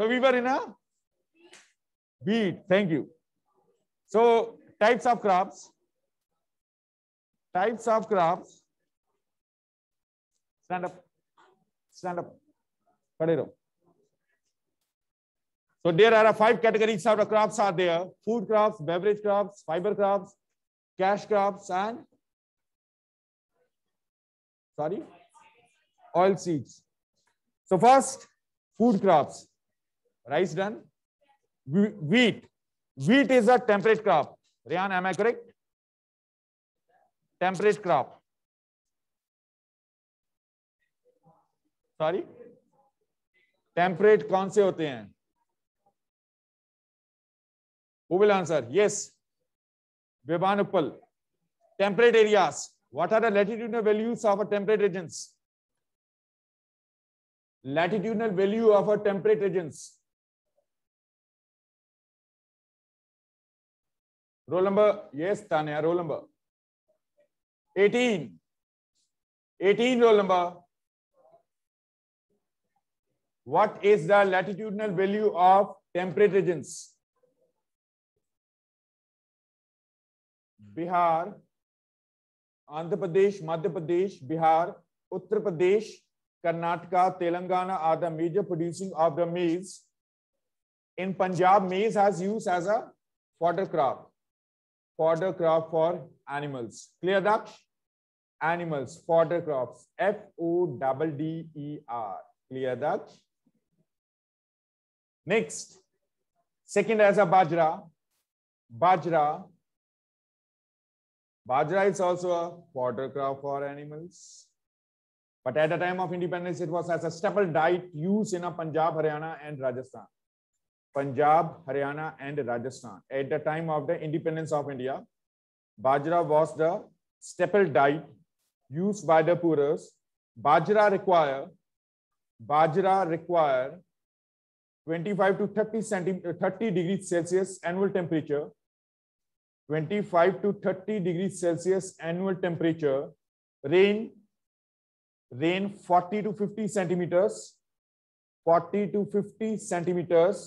So we were in a beat. Thank you. So types of crops. Types of crops. Stand up. Stand up. Padero. So there are five categories of the crops are there. Food crops, beverage crops, fiber crops, cash crops, and sorry, oil seeds. So first, food crops. rice done wheat wheat is a temperate crop rayan am i correct temperate crop sorry temperate कौन से होते हैं who will answer yes Vivan Uppal. temperate areas what are the latitudinal values of a temperate regions latitudinal value of a temperate regions Roll number, yes, Tanya, roll number. 18. 18 roll number. What is the latitudinal value of temperate regions? Bihar, Andhra Pradesh, Madhya Pradesh, Bihar, Uttar Pradesh, Karnataka, Telangana are the major producing of the maize. In Punjab, maize has used as a fodder crop. fodder crop for animals. Clear that? Animals, fodder crops, F-O-D-D-E-R. Clear that? Next, second as a bajra. Bajra. Bajra is also a fodder crop for animals. But at the time of independence, it was as a staple diet used in Punjab, Haryana, and Rajasthan. Punjab, Haryana, and Rajasthan. At the time of the independence of India, Bajra was the staple diet used by the poorers. Bajra require, Bajra require 25 to 30, centi 30 degrees Celsius annual temperature, 25 to 30 degrees Celsius annual temperature, rain, rain 40 to 50 centimeters, 40 to 50 centimeters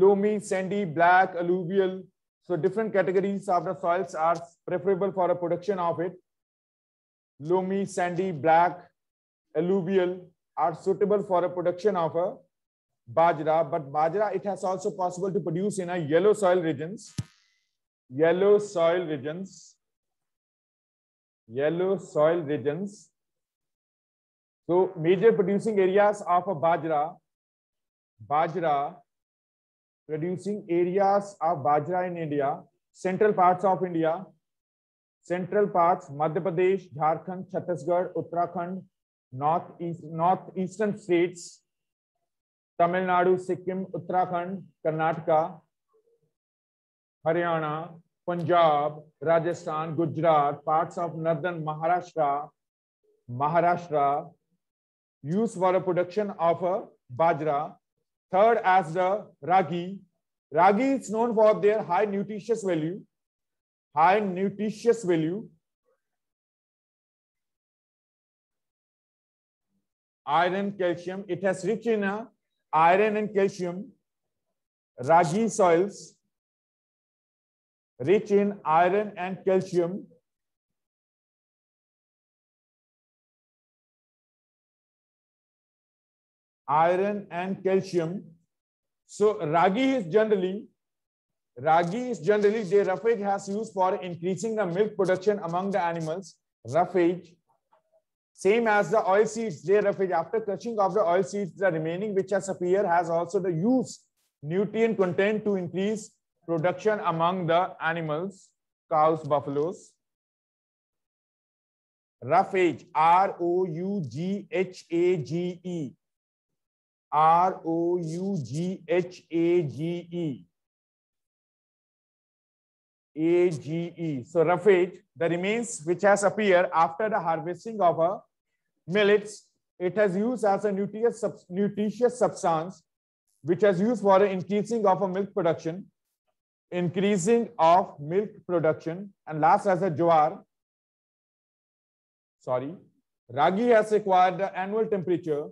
loamy, sandy, black, alluvial. So different categories of the soils are preferable for a production of it. Loamy, sandy, black, alluvial are suitable for a production of a bajra, but bajra, it has also possible to produce in a yellow soil regions, yellow soil regions, yellow soil regions. So major producing areas of a bajra, bajra producing areas of bajra in India, central parts of India, central parts Madhya Pradesh, Jharkhand, Chhattisgarh, Uttarakhand, north east, north eastern states, Tamil Nadu, Sikkim, Uttarakhand, Karnataka, Haryana, Punjab, Rajasthan, Gujarat, parts of northern Maharashtra, Maharashtra, use for a production of a bajra Third, as the ragi. Ragi is known for their high nutritious value. High nutritious value. Iron, calcium. It has rich in uh, iron and calcium. Ragi soils rich in iron and calcium iron and calcium. So ragi is generally, ragi is generally the roughage has used for increasing the milk production among the animals. Roughage, same as the oil seeds, they roughage. After crushing of the oil seeds, the remaining which has appeared has also the use nutrient content to increase production among the animals, cows, buffaloes. Roughage, R-O-U-G-H-A-G-E, R O U G H A G E. A G E. So roughage, the remains which has appeared after the harvesting of a millets, it has used as a nutritious, sub, nutritious substance, which has used for the increasing of a milk production, increasing of milk production, and last as a jowar. Sorry, ragi has acquired the annual temperature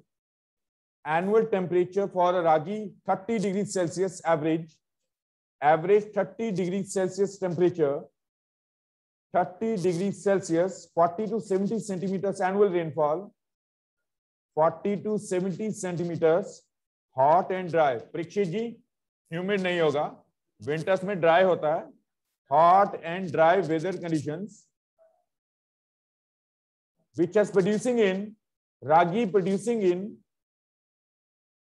annual temperature for a ragi 30 degree Celsius average, average 30 degree Celsius temperature, 30 degree Celsius, 40 to 70 cm annual rainfall, 40 to 70 cm hot and dry. prakshit ji humid nahi hoga winters mein dry hota hai hot and dry weather conditions which is producing in ragi producing in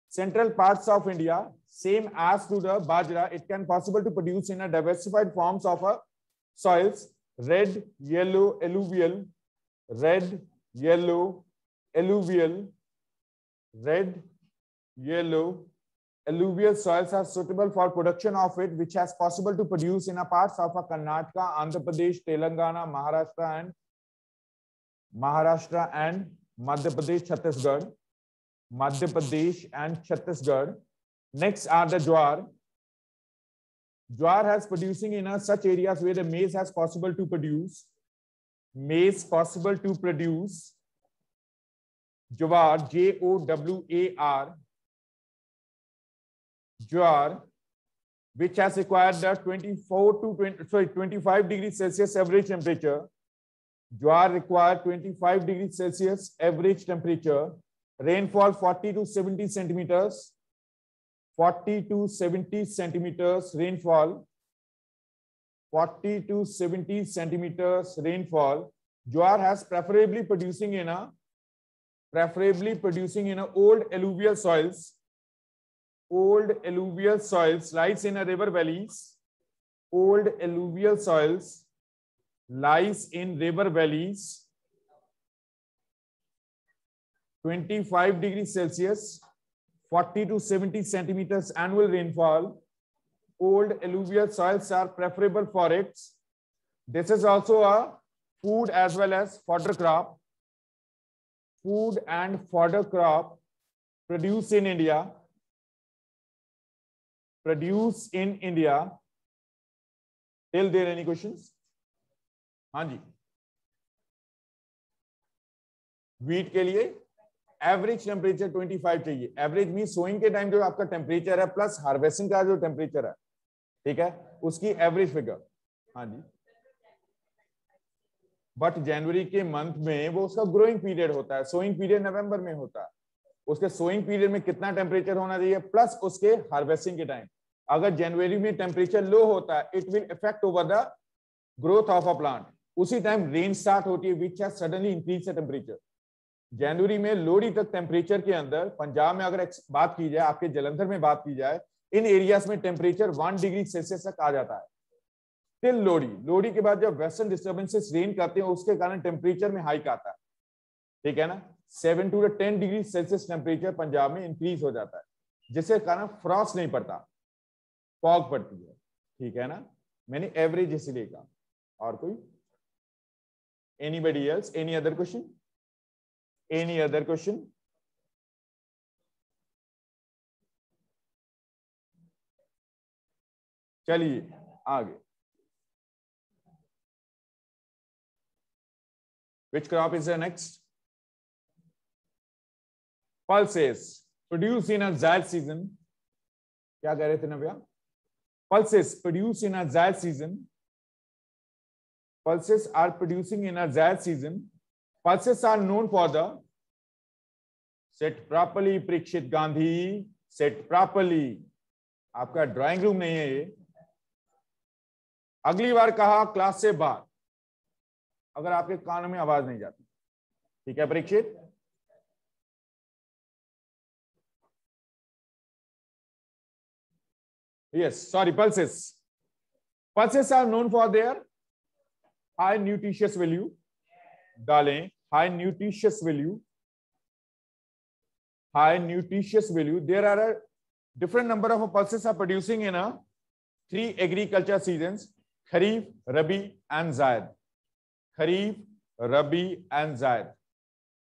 central parts of India, same as to the bajra, it can possible to produce in a diversified forms of a uh, soils, red, yellow, alluvial, red, yellow, alluvial, red, yellow, alluvial soils are suitable for production of it, which has possible to produce in a parts of a uh, Karnataka, Andhra Pradesh, Telangana, Maharashtra and Maharashtra and Madhya Pradesh, Chhattisgarh. Madhya Pradesh, and Chhattisgarh. Next are the Jwar. Jwar has producing in such areas where the maize has possible to produce. Maize possible to produce. Jwar, J-O-W-A-R. Jwar, which has acquired the 24 to 20, sorry, 25 degrees Celsius average temperature. Jwar required 25 degrees Celsius average temperature rainfall 40 to 70 centimeters 40 to 70 centimeters rainfall 40 to 70 centimeters rainfall jowar has preferably producing in a preferably producing in a old alluvial soils old alluvial soils lies in a river valleys old alluvial soils lies in river valleys 25 degrees Celsius, 40 to 70 centimeters annual rainfall. Cold alluvial soils are preferable for it. This is also a food as well as fodder crop. Food and fodder crop produced in India. Produce in India. Till there any questions? हाँ जी wheat के लिए average temperature 25 चाहिए average mean sowing के time जो आपका temperature है plus harvesting का जो टेम्परेचर है ठीक है उसकी एवरेज फिगर हाँ जी बट जनवरी के मंथ में वो उसका ग्रोइंग पीरियड होता है सोइंग पीरियड नवंबर में होता है उसके सोइंग पीरियड में कितना टेम्परेचर होना चाहिए प्लस उसके हार्वेस्टिंग के टाइम अगर जनवरी में टेम्परेचर लो होता है it will effect over the growth of a plant उसी टाइम रेन स्टार्ट होती है विच है सडनली इंक्रीज द टेम्परेचर जनवरी में लोहड़ी तक टेम्परेचर के अंदर पंजाब में अगर बात की जाए आपके जलंधर में बात की जाए इन एरियाज में टेम्परेचर वन डिग्री सेल्सियस तक आ जाता है टिल लोहड़ी लोहड़ी के बाद जब वेस्टर्न डिस्टर्बेंसेस रेन करते हैं उसके कारण टेम्परेचर में हाइक आता है ठीक है ना seven to ten degree Celsius temperature Punjab में इंक्रीज हो जाता है जिसके कारण फ्रॉस नहीं पड़ता फॉग पड़ती है ठीक है ना मैंने एवरेज इसलिए कहा और कोई anybody else any other question any other question चलिए आगे which crop is next pulses produce in अड सीजन क्या कह रहे थे नव्या पल्सेस प्रोड्यूस इन अड season pulses are producing in a जैल season pulses are known for the set properly Prakshit Gandhi set properly आपका ड्राइंग रूम नहीं है ये अगली बार कहा क्लास से बाहर अगर आपके कान में आवाज नहीं जाती ठीक है Parikshit yes sorry pulses pulses are known for their high nutritious value dalein high nutritious value, high nutritious value, there are a different number of pulses are producing in a three agriculture seasons, Kharif, Rabi, and Zaid. Kharif, Rabi, and Zaid.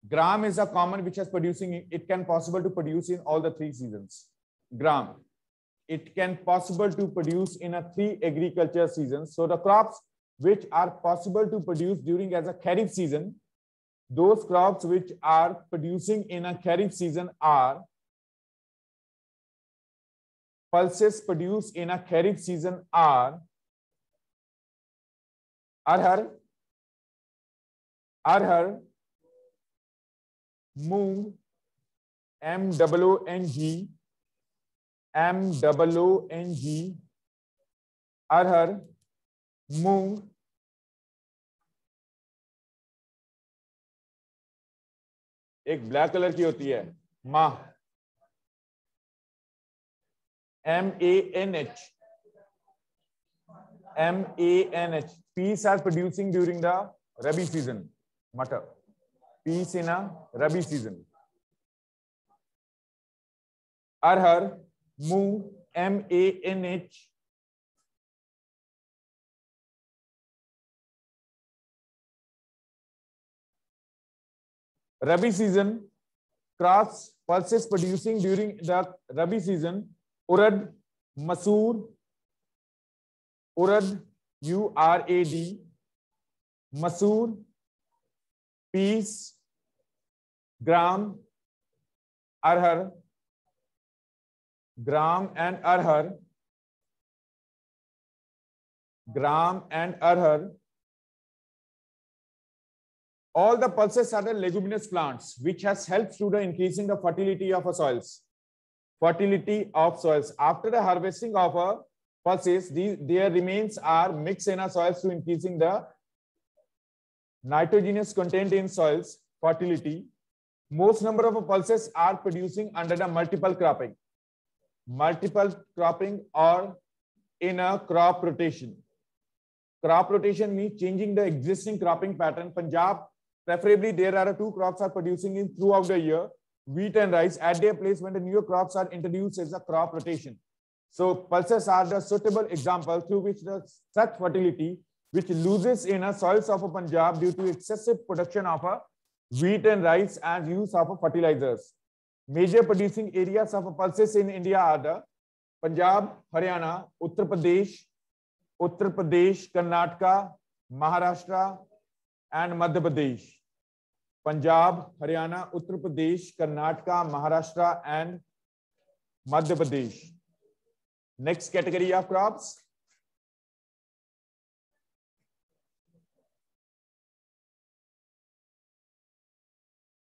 Gram is a common which is producing, it can possible to produce in all the three seasons. Gram. It can possible to produce in a three agriculture seasons. So the crops which are possible to produce during as a Kharif season, those crops which are producing in a kharif season are pulses produced in a kharif season are arhar arhar moong, m w n g, m w n g, arhar, moong. एक black colour की होती है मा M A N H M N H peas are producing during the rabi season matar peas in a rabi season arhar moong M A N H Rabi season, crops, pulses producing during the Rabi season, urad, masoor, urad, U R A D, masoor, peas, gram, arhar, gram and arhar, gram and arhar All the pulses are the leguminous plants, which has helped to the increasing the fertility of soils. Fertility of soils. After the harvesting of a pulses, these, their remains are mixed in a soils to increasing the nitrogenous content in soils, fertility. Most number of pulses are producing under the multiple cropping. Multiple cropping or in a crop rotation. Crop rotation means changing the existing cropping pattern. Punjab Preferably, there are two crops are producing in throughout the year, wheat and rice, at their place when the new crops are introduced as a crop rotation. So pulses are the suitable example through which the such fertility, which loses in a soils of a Punjab due to excessive production of a wheat and rice and use of a fertilizers. Major producing areas of pulses in India are the Punjab, Haryana, Uttar Pradesh, Uttar Pradesh, Karnataka, Maharashtra, and Madhya Pradesh Punjab Haryana Uttar Pradesh Karnataka Maharashtra and Madhya Pradesh next category of crops